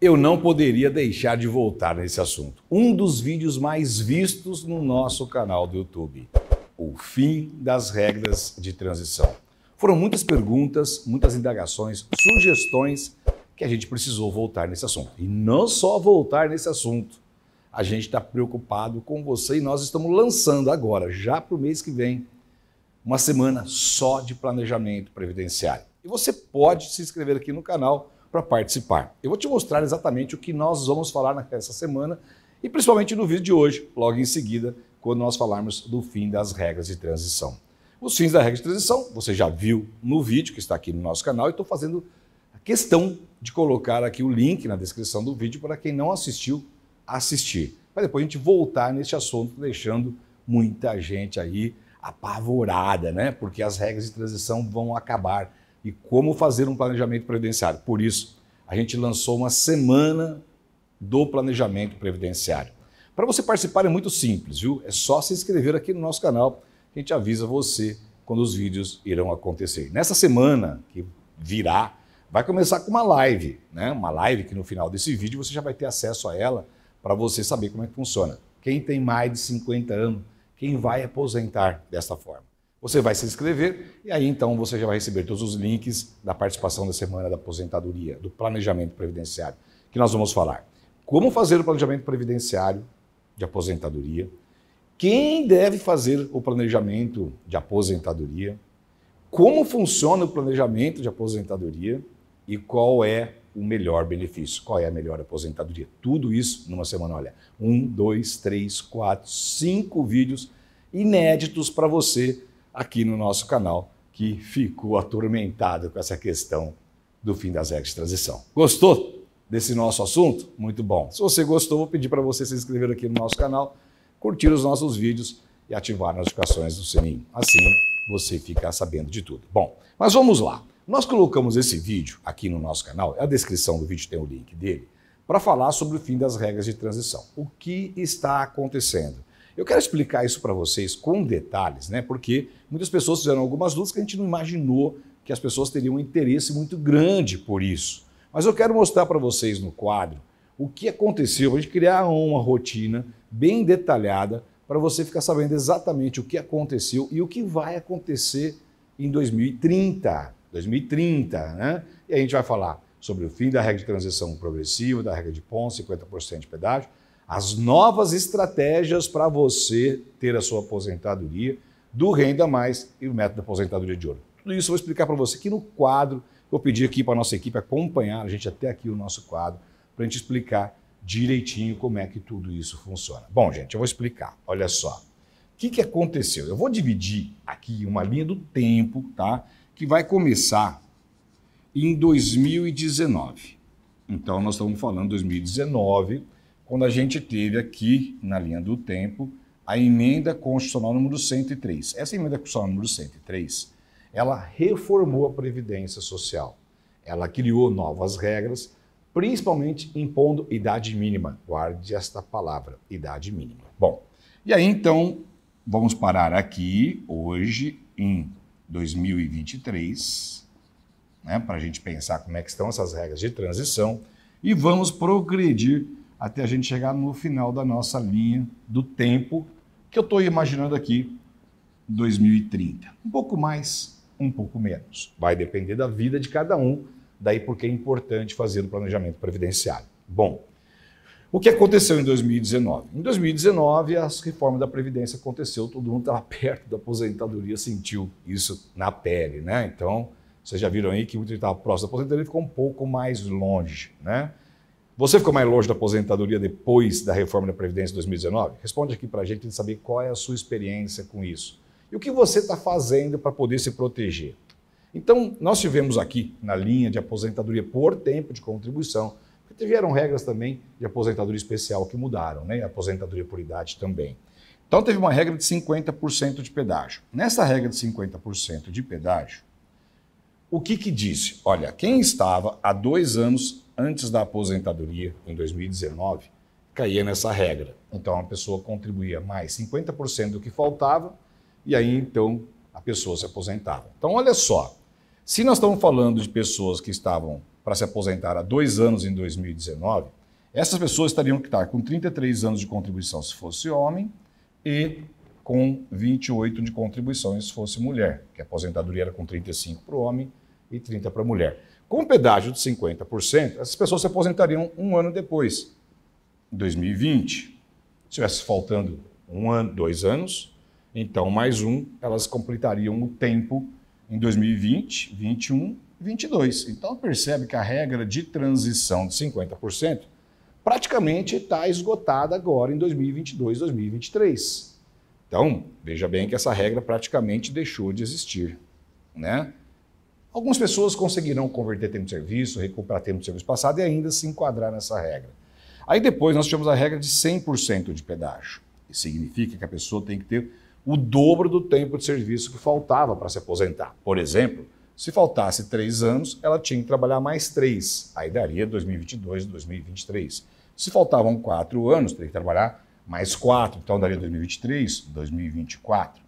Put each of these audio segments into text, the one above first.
eu não poderia deixar de voltar nesse assunto. Um dos vídeos mais vistos no nosso canal do YouTube. O fim das regras de transição. Foram muitas perguntas, muitas indagações, sugestões que a gente precisou voltar nesse assunto. E não só voltar nesse assunto. A gente está preocupado com você e nós estamos lançando agora, já para o mês que vem, uma semana só de planejamento previdenciário. E você pode se inscrever aqui no canal para participar. Eu vou te mostrar exatamente o que nós vamos falar nessa semana e principalmente no vídeo de hoje, logo em seguida, quando nós falarmos do fim das regras de transição. Os fins da regra de transição, você já viu no vídeo que está aqui no nosso canal, e estou fazendo a questão de colocar aqui o link na descrição do vídeo para quem não assistiu, assistir. Para depois a gente voltar nesse assunto, deixando muita gente aí apavorada, né? Porque as regras de transição vão acabar e como fazer um planejamento previdenciário. Por isso, a gente lançou uma semana do planejamento previdenciário. Para você participar é muito simples, viu? É só se inscrever aqui no nosso canal. A gente avisa você quando os vídeos irão acontecer. Nessa semana que virá, vai começar com uma live, né? Uma live que no final desse vídeo você já vai ter acesso a ela para você saber como é que funciona. Quem tem mais de 50 anos, quem vai aposentar dessa forma. Você vai se inscrever e aí então você já vai receber todos os links da participação da semana da aposentadoria, do planejamento previdenciário, que nós vamos falar. Como fazer o planejamento previdenciário de aposentadoria? Quem deve fazer o planejamento de aposentadoria? Como funciona o planejamento de aposentadoria e qual é o melhor benefício, qual é a melhor aposentadoria? Tudo isso numa semana, olha, um, dois, três, quatro, cinco vídeos inéditos para você aqui no nosso canal, que ficou atormentado com essa questão do fim das regras de transição. Gostou desse nosso assunto? Muito bom. Se você gostou, vou pedir para você se inscrever aqui no nosso canal, curtir os nossos vídeos e ativar as notificações do sininho. Assim você fica sabendo de tudo. Bom, mas vamos lá. Nós colocamos esse vídeo aqui no nosso canal, a descrição do vídeo tem o link dele, para falar sobre o fim das regras de transição. O que está acontecendo? Eu quero explicar isso para vocês com detalhes, né? Porque muitas pessoas fizeram algumas dúvidas que a gente não imaginou que as pessoas teriam um interesse muito grande por isso. Mas eu quero mostrar para vocês no quadro o que aconteceu, a gente criar uma rotina bem detalhada para você ficar sabendo exatamente o que aconteceu e o que vai acontecer em 2030. 2030, né? E a gente vai falar sobre o fim da regra de transição progressiva, da regra de PON, 50% de pedágio, as novas estratégias para você ter a sua aposentadoria do Renda Mais e o método da aposentadoria de ouro. Tudo isso eu vou explicar para você aqui no quadro. Vou pedir aqui para a nossa equipe acompanhar a gente até aqui o nosso quadro para a gente explicar direitinho como é que tudo isso funciona. Bom, gente, eu vou explicar. Olha só. O que, que aconteceu? Eu vou dividir aqui uma linha do tempo, tá? Que vai começar em 2019. Então, nós estamos falando 2019 quando a gente teve aqui, na linha do tempo, a emenda constitucional número 103. Essa emenda constitucional número 103, ela reformou a Previdência Social. Ela criou novas regras, principalmente impondo idade mínima. Guarde esta palavra, idade mínima. Bom, e aí então, vamos parar aqui hoje em 2023, né, para a gente pensar como é que estão essas regras de transição e vamos progredir até a gente chegar no final da nossa linha do tempo, que eu estou imaginando aqui 2030. Um pouco mais, um pouco menos. Vai depender da vida de cada um, daí porque é importante fazer o planejamento previdenciário. Bom, o que aconteceu em 2019? Em 2019, a reforma da Previdência aconteceu, todo mundo estava perto da aposentadoria, sentiu isso na pele, né? Então, vocês já viram aí que muito estava próximo da aposentadoria ficou um pouco mais longe, né? Você ficou mais longe da aposentadoria depois da reforma da Previdência de 2019? Responde aqui para a gente de saber qual é a sua experiência com isso. E o que você está fazendo para poder se proteger? Então, nós tivemos aqui na linha de aposentadoria por tempo de contribuição, porque tiveram regras também de aposentadoria especial que mudaram, né? Aposentadoria por idade também. Então, teve uma regra de 50% de pedágio. Nessa regra de 50% de pedágio, o que que disse? Olha, quem estava há dois anos antes da aposentadoria, em 2019, caía nessa regra. Então, a pessoa contribuía mais 50% do que faltava e aí, então, a pessoa se aposentava. Então, olha só, se nós estamos falando de pessoas que estavam para se aposentar há dois anos em 2019, essas pessoas estariam que estar com 33 anos de contribuição se fosse homem e com 28 de contribuições se fosse mulher, que a aposentadoria era com 35 para o homem e 30 para a mulher. Com um pedágio de 50%, essas pessoas se aposentariam um ano depois, em 2020. Se tivesse faltando um ano, dois anos, então mais um, elas completariam o tempo em 2020, 21, 22. Então percebe que a regra de transição de 50% praticamente está esgotada agora em 2022, 2023. Então, veja bem que essa regra praticamente deixou de existir. Né? Algumas pessoas conseguirão converter tempo de serviço, recuperar tempo de serviço passado e ainda se enquadrar nessa regra. Aí depois nós tivemos a regra de 100% de pedágio. Isso significa que a pessoa tem que ter o dobro do tempo de serviço que faltava para se aposentar. Por exemplo, se faltasse três anos, ela tinha que trabalhar mais três, aí daria 2022 e 2023. Se faltavam quatro anos, teria que trabalhar mais 4, então daria 2023, 2024.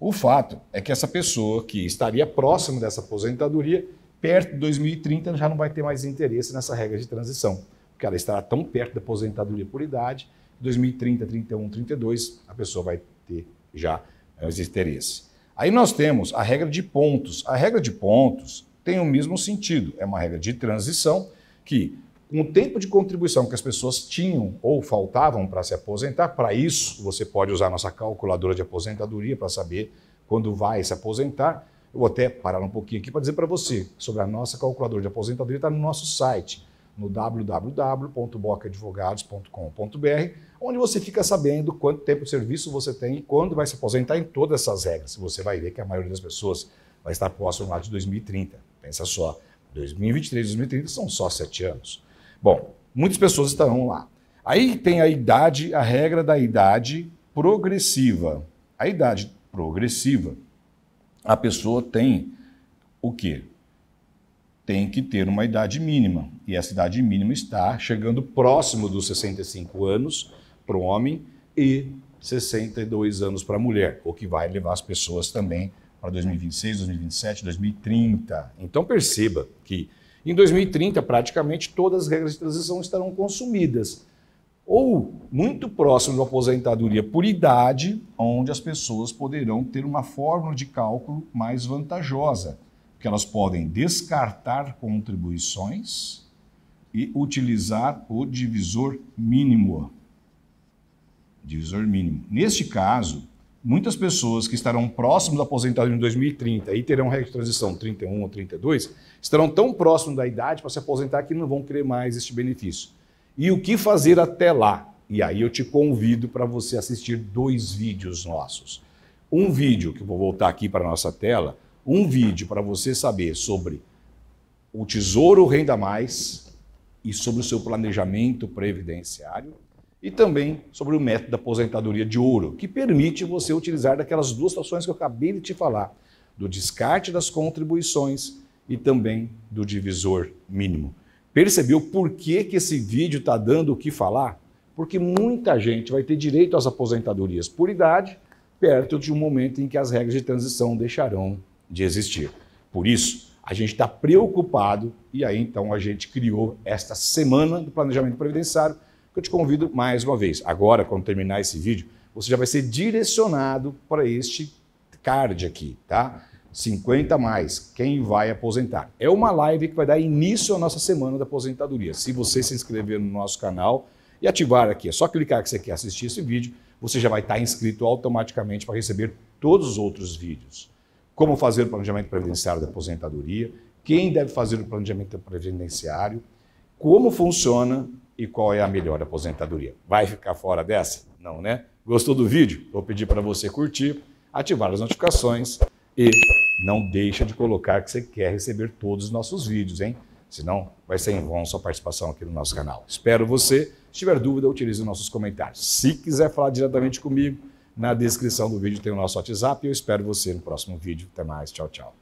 O fato é que essa pessoa que estaria próxima dessa aposentadoria, perto de 2030, já não vai ter mais interesse nessa regra de transição, porque ela estará tão perto da aposentadoria por idade, 2030, 31, 32, a pessoa vai ter já os eh, interesse Aí nós temos a regra de pontos. A regra de pontos tem o mesmo sentido, é uma regra de transição que com o tempo de contribuição que as pessoas tinham ou faltavam para se aposentar. Para isso, você pode usar a nossa calculadora de aposentadoria para saber quando vai se aposentar. Eu vou até parar um pouquinho aqui para dizer para você sobre a nossa calculadora de aposentadoria, está no nosso site, no www.bocaadvogados.com.br, onde você fica sabendo quanto tempo de serviço você tem e quando vai se aposentar em todas essas regras. Você vai ver que a maioria das pessoas vai estar próximo lá de 2030. Pensa só, 2023 e 2030 são só sete anos. Bom, muitas pessoas estarão lá. Aí tem a idade, a regra da idade progressiva. A idade progressiva, a pessoa tem o quê? Tem que ter uma idade mínima. E essa idade mínima está chegando próximo dos 65 anos para o homem e 62 anos para a mulher, o que vai levar as pessoas também para 2026, 2027, 2030. Então perceba que em 2030, praticamente todas as regras de transição estarão consumidas. Ou muito próximo da aposentadoria por idade, onde as pessoas poderão ter uma fórmula de cálculo mais vantajosa, porque elas podem descartar contribuições e utilizar o divisor mínimo. Divisor mínimo. Neste caso, muitas pessoas que estarão próximos da aposentadoria em 2030 e terão regra de transição 31 ou 32, estarão tão próximos da idade para se aposentar que não vão querer mais este benefício. E o que fazer até lá? E aí eu te convido para você assistir dois vídeos nossos. Um vídeo, que eu vou voltar aqui para a nossa tela, um vídeo para você saber sobre o Tesouro Renda Mais e sobre o seu planejamento previdenciário e também sobre o método da aposentadoria de ouro, que permite você utilizar daquelas duas situações que eu acabei de te falar, do descarte das contribuições e também do divisor mínimo. Percebeu por que, que esse vídeo está dando o que falar? Porque muita gente vai ter direito às aposentadorias por idade, perto de um momento em que as regras de transição deixarão de existir. Por isso, a gente está preocupado e aí então a gente criou esta semana do planejamento previdenciário que eu te convido mais uma vez, agora, quando terminar esse vídeo, você já vai ser direcionado para este card aqui, tá? 50 mais, quem vai aposentar. É uma live que vai dar início à nossa semana da aposentadoria. Se você se inscrever no nosso canal e ativar aqui, é só clicar que você quer assistir esse vídeo, você já vai estar inscrito automaticamente para receber todos os outros vídeos. Como fazer o planejamento previdenciário da aposentadoria, quem deve fazer o planejamento previdenciário, como funciona e qual é a melhor aposentadoria. Vai ficar fora dessa? Não, né? Gostou do vídeo? Vou pedir para você curtir, ativar as notificações e não deixa de colocar que você quer receber todos os nossos vídeos, hein? Senão vai ser em vão sua participação aqui no nosso canal. Espero você. Se tiver dúvida, utilize os nossos comentários. Se quiser falar diretamente comigo, na descrição do vídeo tem o nosso WhatsApp. Eu espero você no próximo vídeo. Até mais. Tchau, tchau.